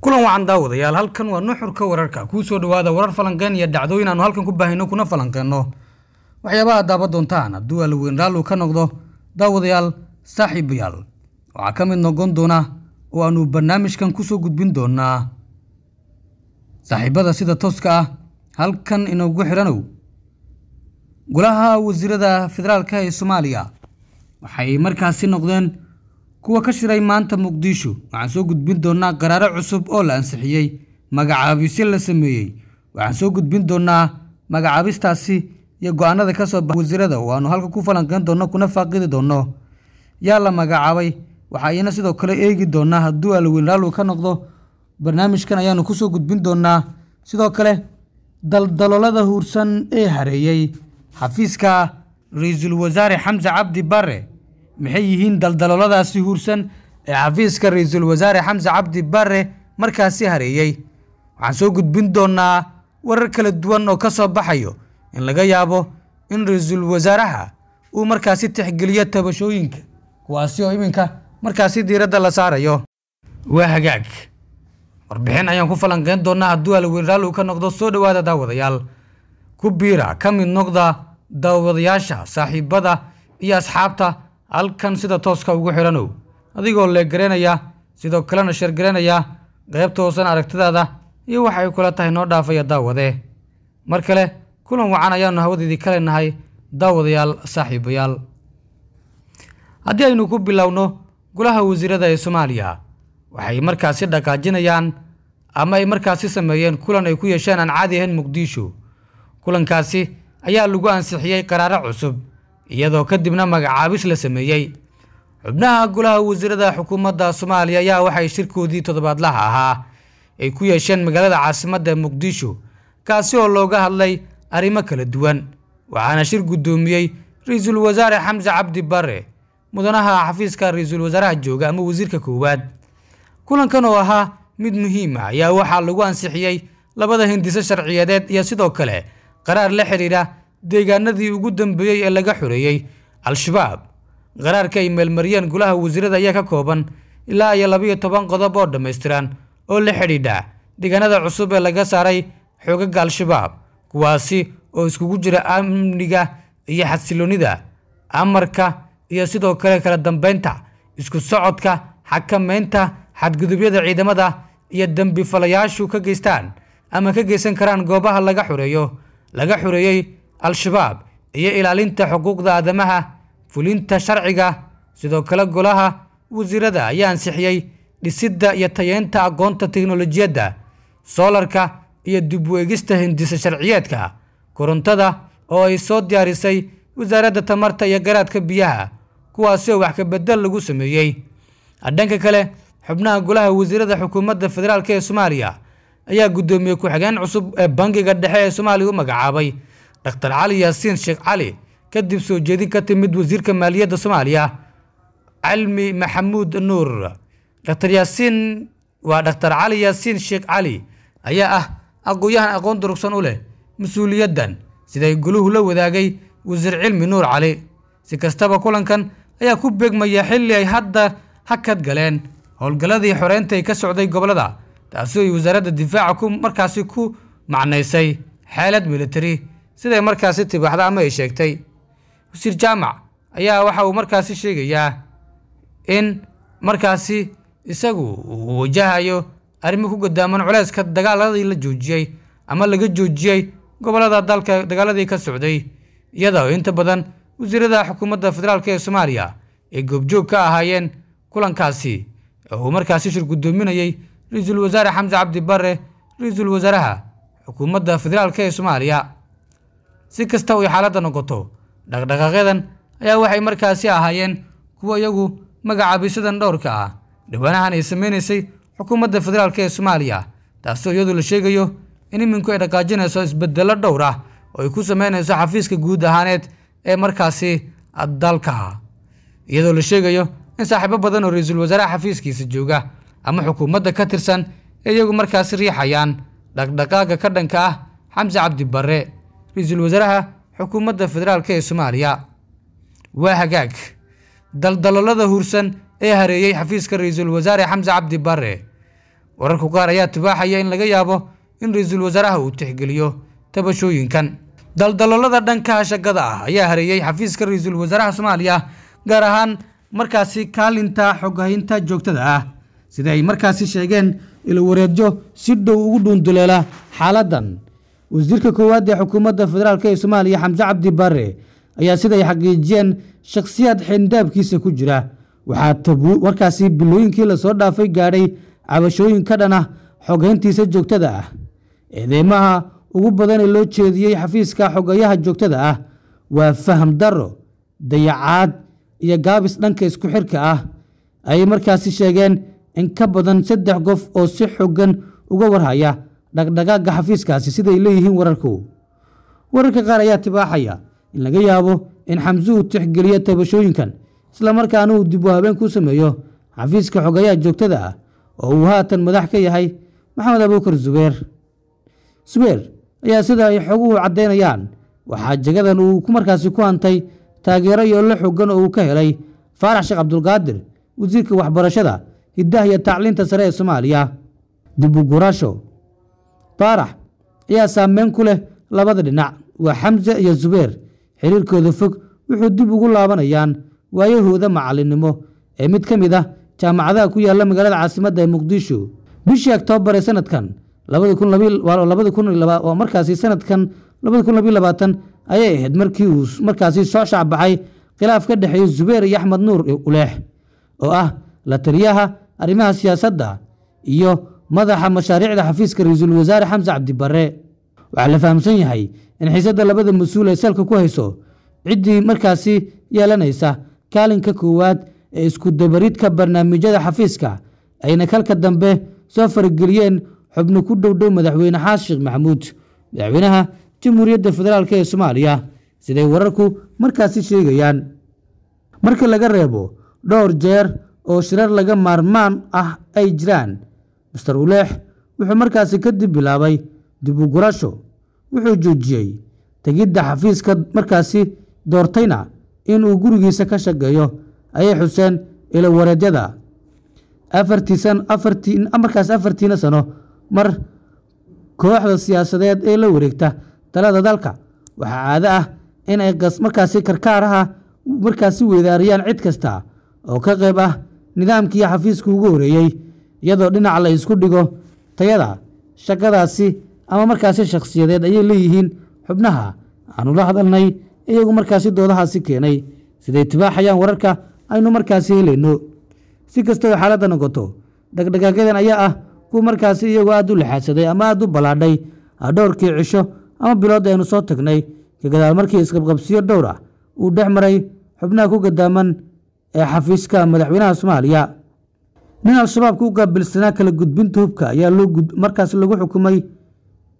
kulan wacan daawadayaal halkan waa nuxurka wararka kuu soo dhawaada warar falanqeen iyo dhacdooyin aanu halkan ku baahayno kuna falanqeenno waxyaabaha daaba doontaan hadduu alaweyn raallu ka noqdo daawadayaal saaxiibayaal waxaa ka mid noqon doona oo aanu barnaamijkan kusoo gudbin doonaa saaxiibada sida tooska ah halkan inagu xidhanow golaha wasiirada federaalka ee soomaaliya waxay markaasi noqdeen kuwa ka shiray maanta muqdisho waxaan soo gudbin doonaa qaraaro cusub oo la ansixiyey magacaabisyo la sameeyey waxaan soo gudbin doonaa magacaabistaasi iyo go-aanada ka soo baxa wasiirada oo aanu halka ku falanqayn doonno kuna faaqidi doonno yaa la magacaabay waxaa iyana sidoo kale eegi doonaa hadduu alweyn raallu ka noqdo barnaamijkan ayaanu kusoo gudbin doonaa sidoo kale daldaloolada huursan ee hareeyey xafiiska ra-iisul wasaare xamse cabdi bare maxay yihiin daldalooladaasi huursan ee xafiiska ra-iisul wasaare xamse cabdi bare markaasi hareeyey waxaan soo gudbin doonnaa warar kala duwan oo ka soo baxayo in laga yaabo in ra-iisul wasaaraha uu markaasi tixgeliyo tabashooyinka kuwaasi oo iminka markaasi diiradda la saarayo waa hagaag warbixin ayaan ku falanqeyn doonnaa hadduu alweyn uu ka noqdo soo dhowaada daawadayaal ku biira ka mid noqda daawadayaasha saaxiibada iyo asxaabta halkan sida tooska ugu xidhanow adigoo leeggareynaya sidoo kalena shargareynaya qaybta hoosan aragtidaada iyo waxa ay kula tahay noo dhaafaya daawade mar kale kulan wacan ayaannu hawadeedii kale nahay daawadayaal saaxiibayaal haddii aynu ku bilowno golaha wasiirada ee soomaaliya waxay markaasi dhaqaajinayaan ama ay markaasi sameeyeen kulan ay ku yeesheen aan caadi ahayn muqdisho kulankaasi ayaa lagu ansixiyey qaraaro cusub iyadoo kadibna magacaabis la sameeyey xubnaha golaha wasiirada xukuumadda soomaaliya ayaa waxay shirkoodii toddobaadlaha ahaa ay ku yeesheen magaalada caasimadda muqdisho kaasi oo looga hadlay arrimo kala duwan waxaana shir guddoomiyey ra-iisul wasaare xamse cabdi bare mudanaha xafiiska ra-iisul wasaaraha jooga ama wasiirka koowaad kulankan oo ahaa mid muhiim ah ayaa waxaa lagu ansixiyey labada hindise sharciyadeed iyo sidoo kale qaraar la xidhiidha deegaanadii ugu dambeeyey ee laga xoreeyey al-shabaab qaraarka ay meelmariyeen golaha wasiirada ayaa ka kooban ilaa iyo labiyo toban qodob oo dhammaystiran oo la xidhiidha deegaanada cusub ee laga saaray xoogaga al-shabaab kuwaasi oo iskugu jira amniga iyo xasiloonnida amarka iyo sidoo kale kala dambaynta isku socodka xakamaynta xadgudubyada ciidamada iyo dembifalayaashu ka geystaan ama ka geysan karaan goobaha laga xoreeyo laga xoreeyey al-shabaab iyo ilaalinta xuquuqda aadamaha fulinta sharciga sidoo kale golaha wasiirada ayaa ansixiyey dhisidda iyo tayeynta aqoonta teknolojiyadda soolarka iyo dibweegista hindisa sharciyeedka korontada oo ay soo diyaarisay wasaaradda tamarta iyo garaadka biyaha kuwaasi oo wax kabedel lagu sameeyey dhanka kale xubnaha golaha wasiirada xukuumadda federaalk ee soomaaliya ayaa guddoomiye ku-xigeen cusub ee bangiga dhexe ee soomaaliya u magacaabay dhaktar cali yaasiin sheekh cali kadib soo jeedin ka timid wasiirka maaliyadda soomaaliya cilmi maxamuud nuur dhaktar yaasiin waa dhaktar cali yaasiin sheekh cali ayaa ah aqooyahan aqoon durugsan u leh mas-uuliyaddan siday guluhu la wadaagay wasiir cilmi nuur cali si kastaba kulankan ayaa ku beegmaya xilli ay hadda hakad galeen howlgalladii xoreynta xoreyntaay ka socday gobollada taasoo ay wasaaradda difaaca ku markaasi ku macnaysay xeelad militari siday markaasi tibaaxda ama ay sheegtay wasiir jaamac ayaa waxa uu markaasi sheegayaa in markaasi isagu uu wajahayo arrimo ku gadaaman culeyska dagaaladii la joojiyey ama laga joojiyey gobollada dalka dagaaladii ka socday iyada inta badan wasiirada xukuumadda federaalk ee soomaaliya ay goobjoog ka ahaayeen kulankaasi oo uu markaasi shir ra-iisul wasaare xamse cabdi bare ra-iisul wasaaraha xukuumadda federaalk ee soomaaliya si kasta ay xaaladda noqoto dhaqdhaqaaqyadan ayaa waxay markaasi ahaayeen kuwa iyagu magacaabisadan dhowrka ah dhiwaanahan ay samaynaysay xukuumadda federaalk ee soomaaliya taasoo iyadoo la sheegayo in iminku ay dhaqaajinayso isbedello dhowr ah oo ay ku samaynayso xafiiska guud ahaaneed ee markaasi dalka ah. iyadoo la sheegayo in saaxiibo badan oo ra-iisul wasaare xafiiskiisa jooga ama xukuumadda ka tirsan ee iyagu markaasi riixayaan dhaqdhaqaaga ka dhanka ah xamse cabdi barre ra-iisul wasaaraha xukuumadda federaalk ee soomaaliya waa hagaag daldaloolada hursan ee hareeyey xafiiska ra-iisul wasaare xamse cabdi barre wararku qaar ayaa tubaaxaya in laga yaabo in ra-iisul wasaaraha uu tixgeliyo tabashooyinkan daldaloolada dhanka shagada ah ayaa hareeyey xafiiska ra-iisul wasaaraha soomaaliya gaar ahaan markaasi kaalinta xoghaynta joogtada ah sida ay markaasi sheegeen ilwareedyo si dhow ugu dhuunduleela xaaladan wasiirka koowaad ee xukuumadda federaalk ee soomaaliya xamse cabdi barre ayaa siday xaqiijiyeen shakhsiyaad xindaabkiisa ku jira waxaa tabuud warkaasi bilooyinkii lasoo dhaafay gaadhay cabashooyin ka dhan ah xogeyntiisa joogtada ah eedeymaha ugu badan ee loo jeediyey xafiiska xogeeyaha joogtada ah waa faham darro dayacaad iyo gaabis dhanka isku xirka ah ayay markaasi sheegeen in ka badan saddex qof oo si xoggan uga warhaya dhaqdhaqaaga xafiiskaasi siday leeyihiin wararku wararka qaar ayaa tibaaxaya in laga yaabo in xamsuhu tixgeliyo tabashooyinkan islamarkaana uu dib u habeen ku sameeyo xafiiska xogayaha joogtada ah oo uu haatan madax ka yahay maxamed abuukar subeer subeer ayaa sida ay xoguhu caddaynayaan waxaa jagadan uu markaasi ku hantay taageero iyo la xogan oo uu ka helay faarax sheekh cabdulqaadir wasiirka waxbarashada hiddaha iyo tacliinta sare ee soomaaliya dib u guraasho baarax ayaa saameyn ku leh labada dhinac waa xamse iyo subeer xiriirkooda fog wuxuu dib ugu laabanayaan waayahooda macalinimo ee mid ka mid ah jaamacadaha ku yaala magaalada caasimadda ee muqdisho bishii oktoobar ee sanadkan markaasi sanadkan ayay ahayd markii uu markaasi soo shacbaxay khilaaf ka dhexeeya zubeer iyo axmed nuur uleex oo ah la taliyaha arrimaha siyaasadda iyo madaxa mashaariicda xafiiska ra-iisul wasaare xamse cabdibare waxaa la fahamsan yahay in xiisadda labada mas-uul ay salka ku hayso ciddii markaasi yeelanaysa kaalinka koowaad ee iskudabaridka barnaamijyada xafiiska ayna kalka dambe soo farageliyeen xubno ku dhowdhow madaxweyne xaas sheekh maxamuud madaxweynaha jamhuuriyadda federaalk ee soomaaliya siday wararku markaasi sheegayaan marka laga reebo dhowr jeer oo shirar laga maarmaan ah ay jiraan mister uleex wuxuu markaasi kadib bilaabay dibugurasho wuxuu joojiyey tegidda xafiiska markaasi doortayna inuu gurigiisa ka shaqeeyo ayay xuseen ilowareedyada markaas afartiina sano mar kooxda siyaasadeed ee la wareegta talada dalka waxaa caado ah inay ay markaasi karkaaraha markaasi weydaariyaan cid kasta oo ka qayb ah nidaamkii xafiiska ugu horeeyey iyadoo dhinac la isku dhigo tayada shaqadaasi ama markaasi shakhsiyadeed ayay leeyihiin xubnaha aanu la hadalnay iyagu markaasi doodahaasi keenay siday tibaaxayaan wararka aynu markaasi helayno si kastoo xaaladda noqoto dhegdhagaagyadan ayaa ah kuwa markaasi iyagu aad u laxaadsaday ama aad u ballaadhay dhowrkii cisho ama biloodii aynu soo tagnay kagadaal markii isqabqabsiyo dhowr ah uu dhex maray xubnaha ku gadaaman ee xafiiska madaxweynaha soomaaliya nin al-shabaabka u qaabilsanaa kala gudbinta hubka ayaa markaas lagu xukumay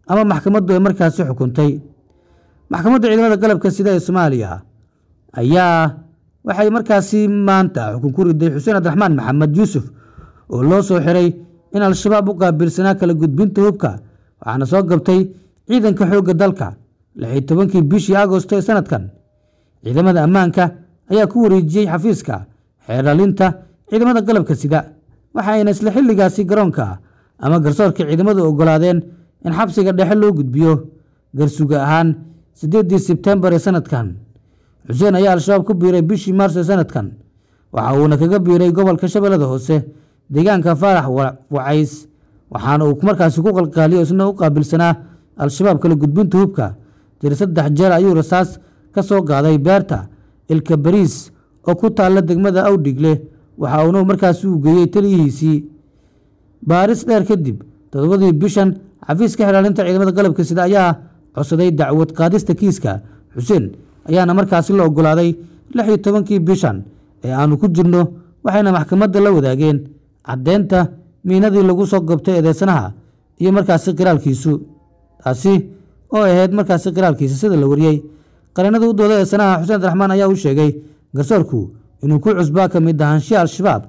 ama maxkamaddu ay markaasi xukuntay maxkamadda ciidamada galabka sida ee soomaaliya ayaa waxay markaasi maanta xukun ku riday xuseen cabdiraxmaan maxamed yuusuf oo loo soo xiray in al-shabaab u qaabilsanaa kala gudbinta hubka waxaana soo gabtay ciidanka xoogga dalka lixii tobankii bishii agosto ee sanadkan ciidamada ammaanka ayaa ku wareejiyey xafiiska xeerdhalinta ciidamada galabka sida waxayna isla xilligaasi garoonka ama garsoorka ciidamadu oggolaadeen in xabsiga dhexe loo gudbiyo garsuga ahaan sideedii sebtembar ee sanadkan xuseen ayaa al-shabaab ku biiray bishii maarso ee sanadkan waxa uuna kaga biiray gobolka shabeellada hoose deegaanka faarax wacays waxaana uu markaasi ku qalqaaliyo isna u qaabilsanaa al-shabaab kala gudbinta hubka jir saddex jeer ayuu rasaas ka soo qaaday beerta ilka bariis oo ku taalla degmada awdhigle waxa uuna markaasi uu geeyey taliyihiisii baaris dheer kadib toddobadii bishan xafiiska xilaalinta ciidamada galabka sida ayaa codsaday dacwad qaadista kiiska xuseen ayaana markaasi la oggolaaday lix iyo tobankii bishan ee aannu ku jirno waxayna maxkamadda la wadaageen caddeynta miinadii lagu soo gobtay eedeysanaha iyo markaasi qiraalkiisu taasi oo ahayd markaasi qiraalkiisa sida la wariyey qariinada u dooda eesanaha xuseen abdiraxmaan ayaa u sheegay garsoorku inuu ku cusbaa ka mid ahaanshii al-shabaab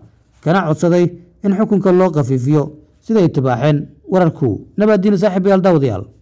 kana codsaday in xukunka loo khafiifiyo siday tabaaxeen wararku nabaaddiin saaxiibayaal daawadayaal